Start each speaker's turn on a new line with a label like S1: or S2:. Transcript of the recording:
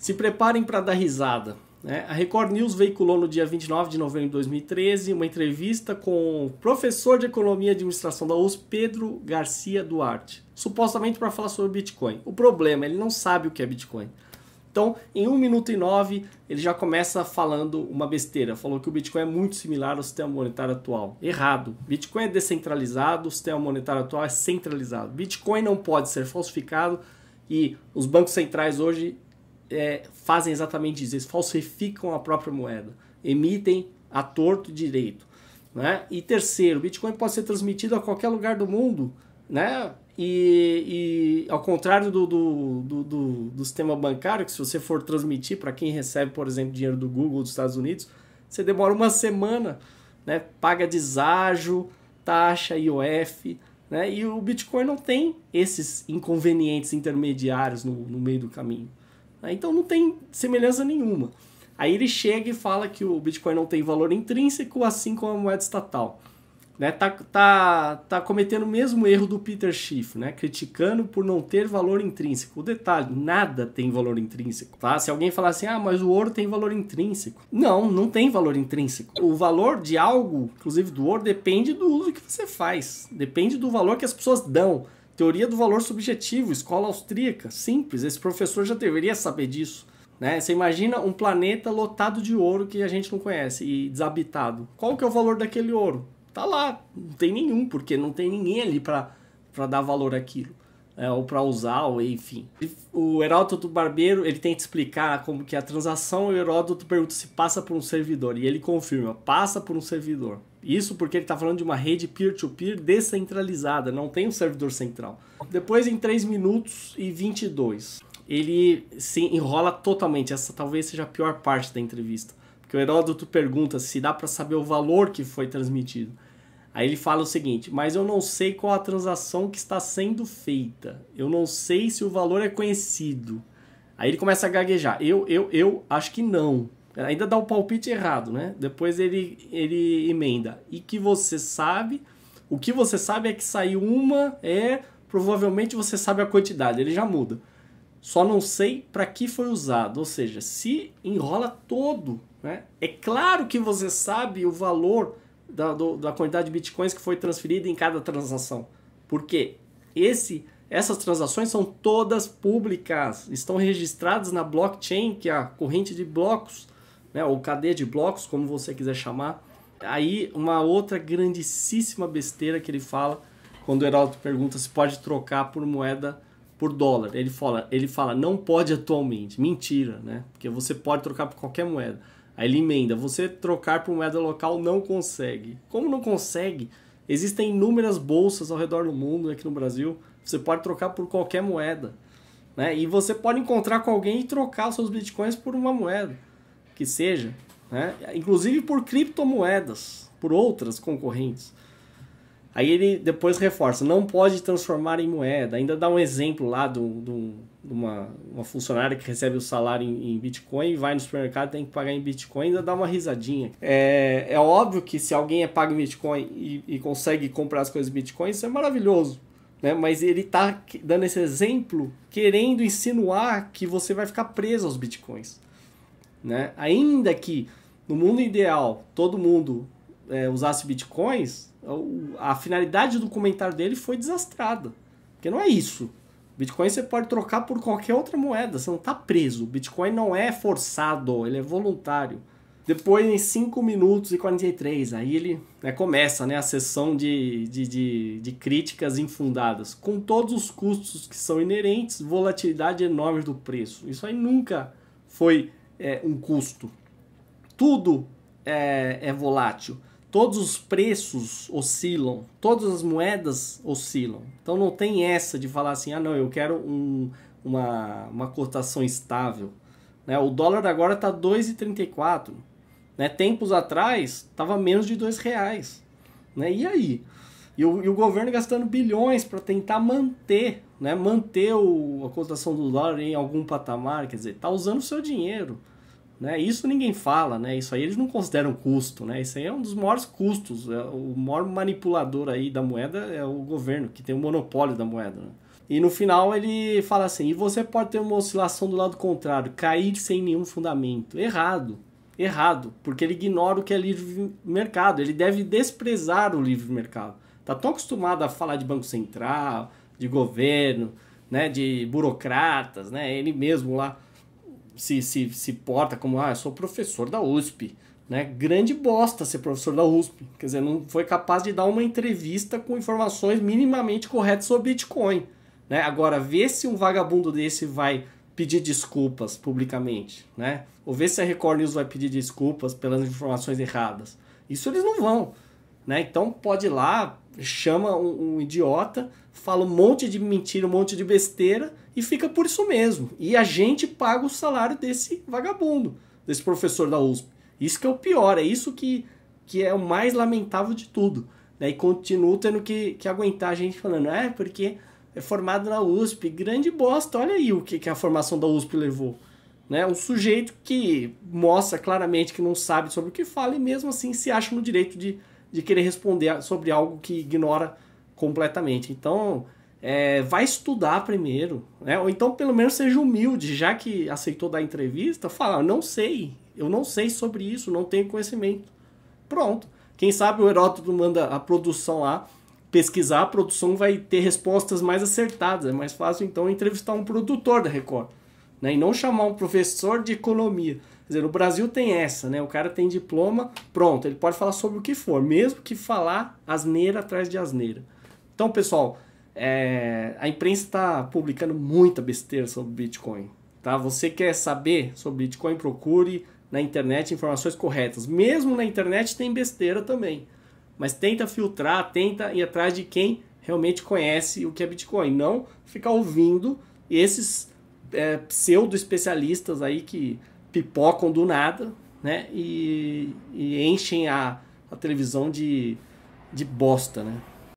S1: Se preparem para dar risada. Né? A Record News veiculou no dia 29 de novembro de 2013 uma entrevista com o professor de Economia e Administração da USP, Pedro Garcia Duarte, supostamente para falar sobre Bitcoin. O problema, ele não sabe o que é Bitcoin. Então, em 1 minuto e 9, ele já começa falando uma besteira. Falou que o Bitcoin é muito similar ao sistema monetário atual. Errado. Bitcoin é descentralizado, o sistema monetário atual é centralizado. Bitcoin não pode ser falsificado e os bancos centrais hoje é, fazem exatamente isso, eles falsificam a própria moeda, emitem a torto direito. Né? E terceiro, o Bitcoin pode ser transmitido a qualquer lugar do mundo, né? E, e ao contrário do, do, do, do, do sistema bancário, que se você for transmitir para quem recebe, por exemplo, dinheiro do Google dos Estados Unidos, você demora uma semana, né? Paga deságio, taxa, IOF, né? E o Bitcoin não tem esses inconvenientes intermediários no, no meio do caminho. Né? Então não tem semelhança nenhuma. Aí ele chega e fala que o Bitcoin não tem valor intrínseco, assim como a moeda estatal. Né? Tá, tá, tá cometendo o mesmo erro do Peter Schiff, né? criticando por não ter valor intrínseco. O detalhe, nada tem valor intrínseco. Tá? Se alguém falar assim, ah, mas o ouro tem valor intrínseco. Não, não tem valor intrínseco. O valor de algo, inclusive do ouro, depende do uso que você faz. Depende do valor que as pessoas dão. Teoria do valor subjetivo, escola austríaca, simples, esse professor já deveria saber disso. Né? Você imagina um planeta lotado de ouro que a gente não conhece e desabitado. Qual que é o valor daquele ouro? Tá lá, não tem nenhum, porque não tem ninguém ali para dar valor àquilo é, ou para usar, ou enfim. O Heródoto Barbeiro, ele tenta explicar como que a transação, o Heródoto pergunta se passa por um servidor, e ele confirma, passa por um servidor. Isso porque ele está falando de uma rede peer-to-peer -peer descentralizada, não tem um servidor central. Depois, em 3 minutos e 22, ele se enrola totalmente. Essa talvez seja a pior parte da entrevista. Porque o Heródoto pergunta se dá para saber o valor que foi transmitido. Aí ele fala o seguinte: mas eu não sei qual a transação que está sendo feita. Eu não sei se o valor é conhecido. Aí ele começa a gaguejar. Eu, eu, eu acho que não. Ainda dá o um palpite errado, né? Depois ele, ele emenda. E que você sabe. O que você sabe é que saiu uma, é. Provavelmente você sabe a quantidade. Ele já muda. Só não sei para que foi usado. Ou seja, se enrola todo. Né? É claro que você sabe o valor da, do, da quantidade de bitcoins que foi transferida em cada transação. Porque esse, essas transações são todas públicas, estão registradas na blockchain, que é a corrente de blocos, né, ou cadeia de blocos, como você quiser chamar. Aí, uma outra grandíssima besteira que ele fala quando o Heraldo pergunta se pode trocar por moeda por dólar. Ele fala, ele fala, não pode atualmente. Mentira, né? Porque você pode trocar por qualquer moeda. Aí ele emenda: você trocar por moeda local não consegue. Como não consegue? Existem inúmeras bolsas ao redor do mundo, aqui no Brasil. Você pode trocar por qualquer moeda. Né? E você pode encontrar com alguém e trocar os seus bitcoins por uma moeda, que seja. Né? Inclusive por criptomoedas, por outras concorrentes. Aí ele depois reforça, não pode transformar em moeda. Ainda dá um exemplo lá de uma, uma, funcionária que recebe o salário em, em, Bitcoin, vai no supermercado tem que pagar em Bitcoin, ainda dá uma risadinha. É, é óbvio que se alguém é pago em Bitcoin e, e consegue comprar as coisas em Bitcoin, isso é maravilhoso. Né? Mas ele está dando esse exemplo, querendo insinuar que você vai ficar preso aos Bitcoins. Né? Ainda que no mundo ideal todo mundo é, usasse bitcoins, a finalidade do comentário dele foi desastrada. Porque não é isso. Bitcoin você pode trocar por qualquer outra moeda, você não está preso. Bitcoin não é forçado, ele é voluntário. Depois, em 5 minutos e 43, aí ele né, começa né, a sessão de, de, de, de, críticas infundadas, com todos os custos que são inerentes, volatilidade enorme do preço. Isso aí nunca foi é, um custo. Tudo é, é volátil todos os preços oscilam, todas as moedas oscilam. Então não tem essa de falar assim, ah não, eu quero um, uma, uma cotação estável. Né? O dólar agora está 2,34. Né? Tempos atrás estava menos de dois reais. Né? E aí? E o, e o governo gastando bilhões para tentar manter, né? manter o, a cotação do dólar em algum patamar, quer dizer, está usando o seu dinheiro. Né? Isso ninguém fala, né? Isso aí eles não consideram custo, né? Isso aí é um dos maiores custos. É o maior manipulador aí da moeda é o governo, que tem o monopólio da moeda. Né? E no final ele fala assim: e você pode ter uma oscilação do lado contrário, cair sem nenhum fundamento. Errado. Errado, porque ele ignora o que é livre mercado, ele deve desprezar o livre mercado. Tá tão acostumado a falar de Banco Central, de governo, né, de burocratas, né, ele mesmo lá se, se, se porta como, ah, eu sou professor da USP. Né? Grande bosta ser professor da USP. Quer dizer, não foi capaz de dar uma entrevista com informações minimamente corretas sobre Bitcoin. Né? Agora, vê se um vagabundo desse vai pedir desculpas publicamente, né? Ou ver se a Record News vai pedir desculpas pelas informações erradas. Isso eles não vão. Né? Então pode ir lá, chama um, um, idiota, fala um monte de mentira, um monte de besteira e fica por isso mesmo. E a gente paga o salário desse vagabundo, desse professor da USP. Isso que é o pior, é isso que, que é o mais lamentável de tudo. Né? E continuo tendo que, que aguentar a gente falando, ah, é porque é formado na USP, grande bosta, olha aí o que, que a formação da USP levou. Né? Um sujeito que mostra claramente que não sabe sobre o que fala e mesmo assim se acha no direito de de querer responder sobre algo que ignora completamente. Então, é, vai estudar primeiro, né? Ou então, pelo menos, seja humilde, já que aceitou dar entrevista, fala, ah, não sei, eu não sei sobre isso, não tenho conhecimento. Pronto. Quem sabe o Heródoto manda a produção lá pesquisar, a produção vai ter respostas mais acertadas. É mais fácil, então, entrevistar um produtor da Record, né? E não chamar um professor de economia dizer, o Brasil tem essa, né? O cara tem diploma, pronto, ele pode falar sobre o que for, mesmo que falar asneira atrás de asneira. Então, pessoal, é, a imprensa está publicando muita besteira sobre Bitcoin. Tá? Você quer saber sobre Bitcoin, procure na internet informações corretas. Mesmo na internet tem besteira também. Mas tenta filtrar, tenta ir atrás de quem realmente conhece o que é Bitcoin. Não ficar ouvindo esses é, pseudo-especialistas aí que pipocam do nada, né? E, e enchem a, a televisão de, de bosta, né?